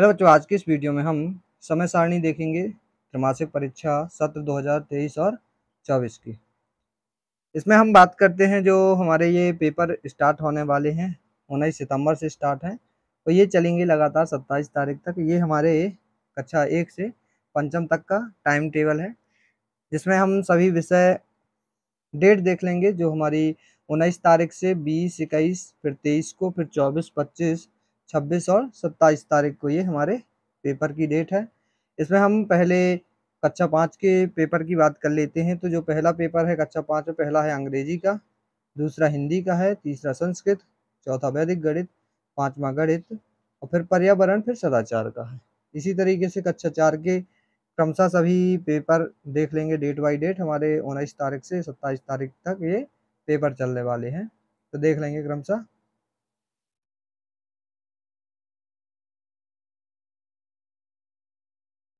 hello बच्चों आज की इस वीडियो में हम समय सारणी देखेंगे त्रमासिक परीक्षा सत्र 2023 और 24 की इसमें हम बात करते हैं जो हमारे ये पेपर स्टार्ट होने वाले हैं उन्नीस सितंबर से स्टार्ट हैं तो ये चलेंगे लगातार 27 तारीख तक ये हमारे कक्षा एक से पंचम तक का टाइम टेबल है जिसमें हम सभी विषय डेट देख लेंगे जो हमारी उन्नीस तारीख से बीस इक्कीस फिर तेईस को फिर चौबीस पच्चीस 26 और 27 तारीख को ये हमारे पेपर की डेट है इसमें हम पहले कक्षा पाँच के पेपर की बात कर लेते हैं तो जो पहला पेपर है कक्षा पाँच में पहला है अंग्रेजी का दूसरा हिंदी का है तीसरा संस्कृत चौथा वैदिक गणित पाँचवा गणित और फिर पर्यावरण फिर सदाचार का है इसी तरीके से कक्षा चार के क्रमशः सभी पेपर देख लेंगे डेट बाई डेट हमारे उन्नीस तारीख से सत्ताईस तारीख तक ये पेपर चलने वाले हैं तो देख लेंगे क्रमशः